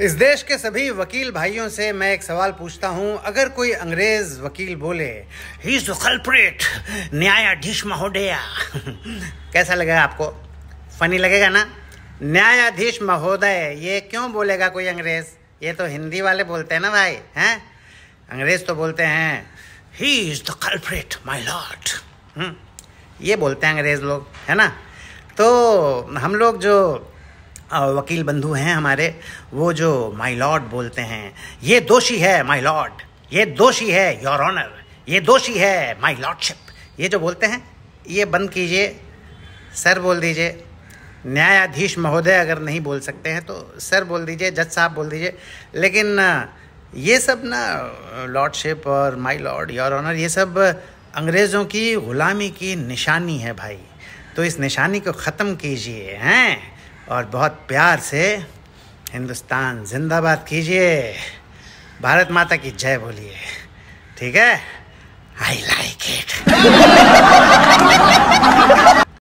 इस देश के सभी वकील भाइयों से मैं एक सवाल पूछता हूं अगर कोई अंग्रेज वकील बोले ही इज कल्परेट न्यायाधीश महोदया कैसा लगेगा आपको फनी लगेगा ना न्यायाधीश महोदय ये क्यों बोलेगा कोई अंग्रेज ये तो हिंदी वाले बोलते हैं ना भाई हैं अंग्रेज तो बोलते हैं he is the culprit my lord ये बोलते हैं अंग्रेज लोग है ना तो हम लोग जो वकील बंधु हैं हमारे वो जो माई लॉर्ड बोलते हैं ये दोषी है माई लॉर्ड ये दोषी है योर ऑनर ये दोषी है माई लॉर्डशिप ये जो बोलते हैं ये बंद कीजिए सर बोल दीजिए न्यायाधीश महोदय अगर नहीं बोल सकते हैं तो सर बोल दीजिए जज साहब बोल दीजिए लेकिन ये सब ना लॉर्डशिप और माई लॉर्ड योर ऑनर ये सब अंग्रेज़ों की ग़ुलामी की निशानी है भाई तो इस निशानी को ख़त्म कीजिए हैं और बहुत प्यार से हिंदुस्तान जिंदाबाद कीजिए भारत माता की जय बोलिए ठीक है आई लाइक इट